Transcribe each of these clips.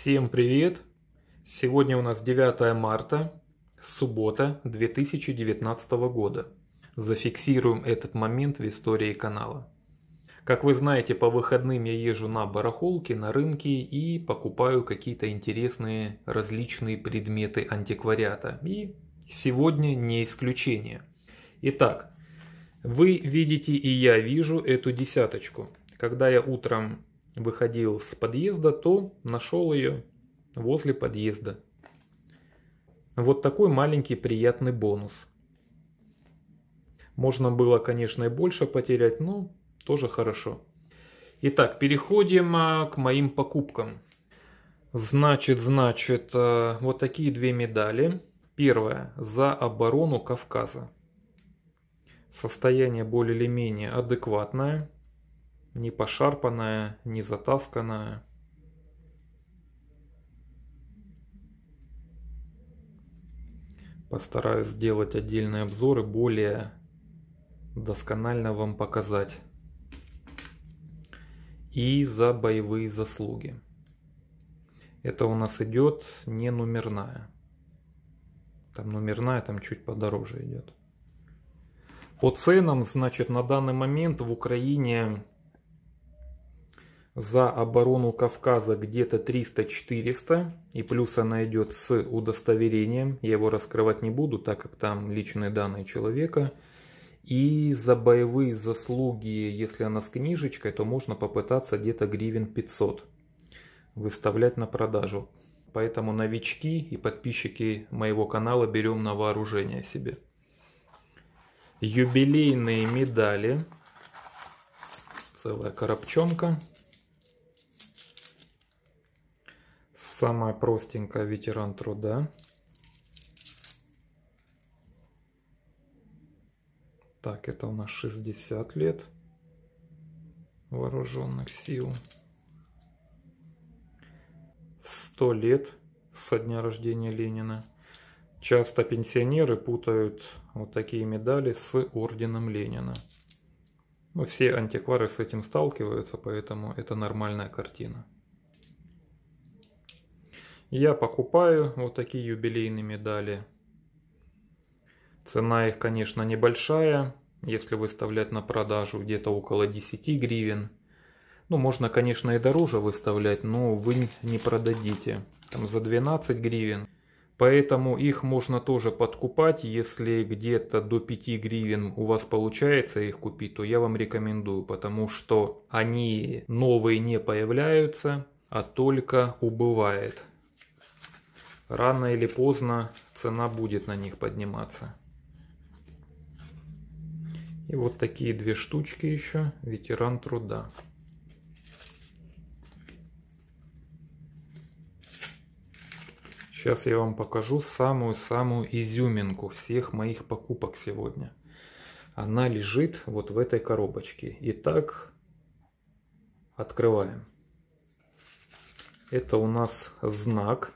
Всем привет! Сегодня у нас 9 марта, суббота 2019 года. Зафиксируем этот момент в истории канала. Как вы знаете, по выходным я езжу на барахолки, на рынки и покупаю какие-то интересные различные предметы антиквариата. И сегодня не исключение. Итак, вы видите и я вижу эту десяточку. Когда я утром выходил с подъезда, то нашел ее возле подъезда. Вот такой маленький приятный бонус. Можно было, конечно, и больше потерять, но тоже хорошо. Итак, переходим а, к моим покупкам. Значит, значит, а, вот такие две медали. Первая за оборону Кавказа. Состояние более или менее адекватное не пошарпанная, не затасканная. Постараюсь сделать отдельные обзоры, более досконально вам показать. И за боевые заслуги. Это у нас идет не номерная. Там номерная, там чуть подороже идет. По ценам, значит, на данный момент в Украине за оборону Кавказа где-то 300-400, и плюс она идет с удостоверением, я его раскрывать не буду, так как там личные данные человека, и за боевые заслуги, если она с книжечкой, то можно попытаться где-то гривен 500 выставлять на продажу. Поэтому новички и подписчики моего канала берем на вооружение себе. Юбилейные медали. Целая коробчонка. Самая простенькая ветеран труда. Так, это у нас 60 лет вооруженных сил. 100 лет со дня рождения Ленина. Часто пенсионеры путают вот такие медали с орденом Ленина. Ну, все антиквары с этим сталкиваются, поэтому это нормальная картина. Я покупаю вот такие юбилейные медали. Цена их, конечно, небольшая. Если выставлять на продажу где-то около 10 гривен. Ну, можно, конечно, и дороже выставлять, но вы не продадите. Там за 12 гривен. Поэтому их можно тоже подкупать. Если где-то до 5 гривен у вас получается их купить, то я вам рекомендую, потому что они новые не появляются, а только убывает рано или поздно цена будет на них подниматься. И вот такие две штучки еще. Ветеран труда. Сейчас я вам покажу самую-самую изюминку всех моих покупок сегодня. Она лежит вот в этой коробочке. Итак, открываем. Это у нас знак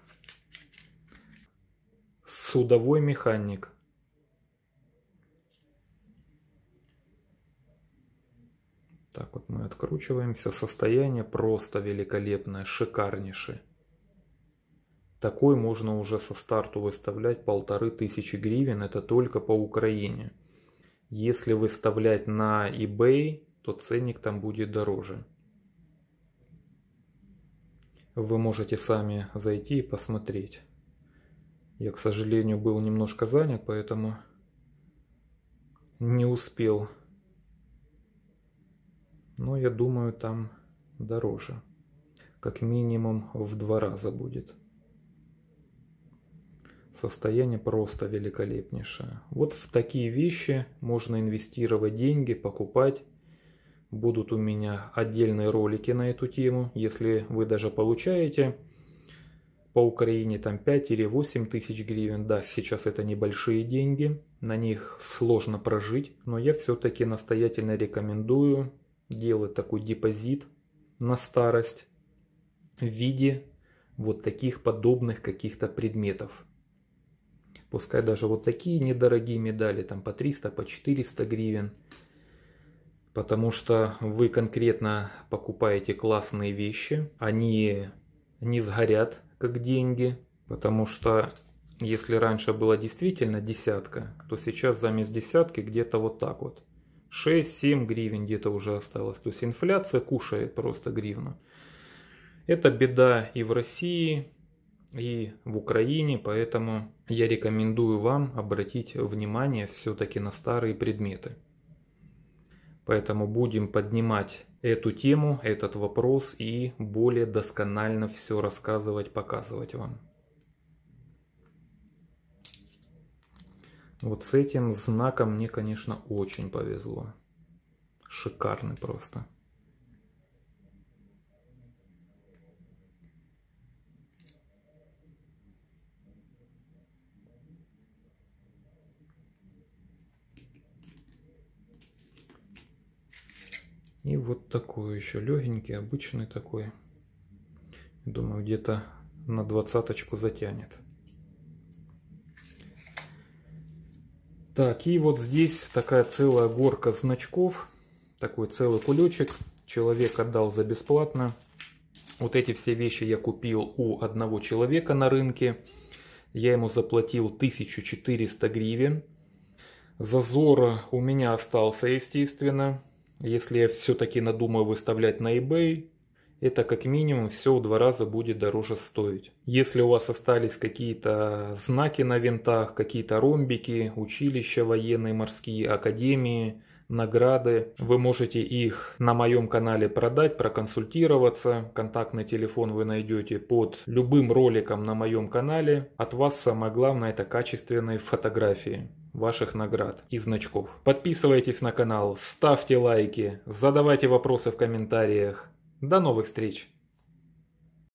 Судовой механик. Так вот мы откручиваемся. Состояние просто великолепное, шикарнейшее. Такой можно уже со старту выставлять полторы тысячи гривен, это только по Украине. Если выставлять на eBay, то ценник там будет дороже. Вы можете сами зайти и посмотреть. Я, к сожалению, был немножко занят, поэтому не успел. Но я думаю, там дороже. Как минимум в два раза будет. Состояние просто великолепнейшее. Вот в такие вещи можно инвестировать деньги, покупать. Будут у меня отдельные ролики на эту тему. Если вы даже получаете по Украине там 5 или 8 тысяч гривен, да, сейчас это небольшие деньги, на них сложно прожить, но я все-таки настоятельно рекомендую делать такой депозит на старость в виде вот таких подобных каких-то предметов. Пускай даже вот такие недорогие медали, там по 300, по 400 гривен. Потому что вы конкретно покупаете классные вещи, они не сгорят, как деньги, потому что если раньше было действительно десятка, то сейчас за месяц десятки где-то вот так вот. 6-7 гривен где-то уже осталось. То есть инфляция кушает просто гривну. Это беда и в России, и в Украине, поэтому я рекомендую вам обратить внимание все-таки на старые предметы. Поэтому будем поднимать эту тему, этот вопрос и более досконально все рассказывать, показывать вам. Вот с этим знаком мне, конечно, очень повезло. Шикарный просто. И вот такой еще легенький, обычный такой. Думаю, где-то на двадцаточку затянет. Так, и вот здесь такая целая горка значков. Такой целый кулечек. Человек отдал за бесплатно. Вот эти все вещи я купил у одного человека на рынке. Я ему заплатил 1400 гривен. Зазор у меня остался, естественно. Если я все-таки надумаю выставлять на eBay, это как минимум все в два раза будет дороже стоить. Если у вас остались какие-то знаки на винтах, какие-то ромбики, училища военные, морские, академии, награды, вы можете их на моем канале продать, проконсультироваться. Контактный телефон вы найдете под любым роликом на моем канале. От вас самое главное это качественные фотографии ваших наград и значков. Подписывайтесь на канал, ставьте лайки, задавайте вопросы в комментариях. До новых встреч!